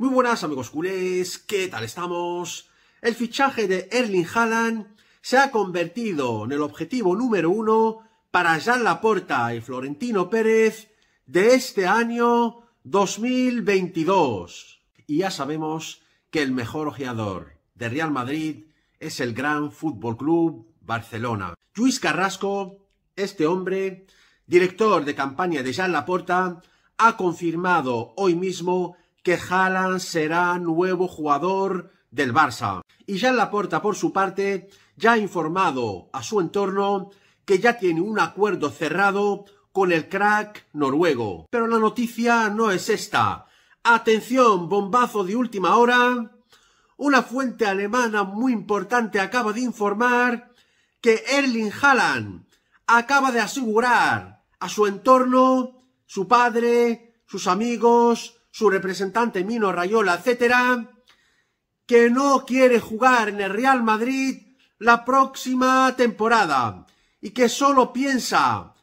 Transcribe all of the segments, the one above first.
Muy buenas amigos culés, ¿qué tal estamos? El fichaje de Erling Haaland se ha convertido en el objetivo número uno para Jean Laporta y Florentino Pérez de este año 2022. Y ya sabemos que el mejor ojeador de Real Madrid es el gran Fútbol Club Barcelona. Luis Carrasco, este hombre, director de campaña de Jean Laporta, ha confirmado hoy mismo que Haaland será nuevo jugador del Barça. Y Jean Laporta, por su parte, ya ha informado a su entorno que ya tiene un acuerdo cerrado con el crack noruego. Pero la noticia no es esta. Atención, bombazo de última hora. Una fuente alemana muy importante acaba de informar que Erling Haaland acaba de asegurar a su entorno, su padre, sus amigos, su representante Mino Rayola, etcétera, que no quiere jugar en el Real Madrid la próxima temporada y que solo piensa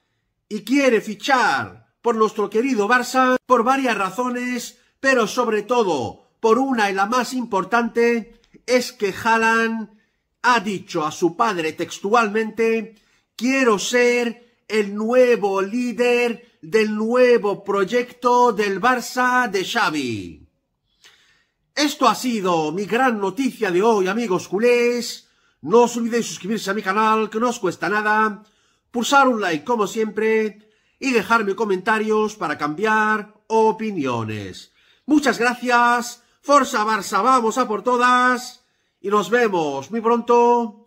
y quiere fichar por nuestro querido Barça por varias razones, pero sobre todo por una y la más importante es que Jalan ha dicho a su padre textualmente quiero ser el nuevo líder del nuevo proyecto del Barça de Xavi. Esto ha sido mi gran noticia de hoy, amigos culés. No os olvidéis suscribirse a mi canal, que no os cuesta nada. Pulsar un like, como siempre. Y dejarme comentarios para cambiar opiniones. Muchas gracias. Forza Barça, vamos a por todas. Y nos vemos muy pronto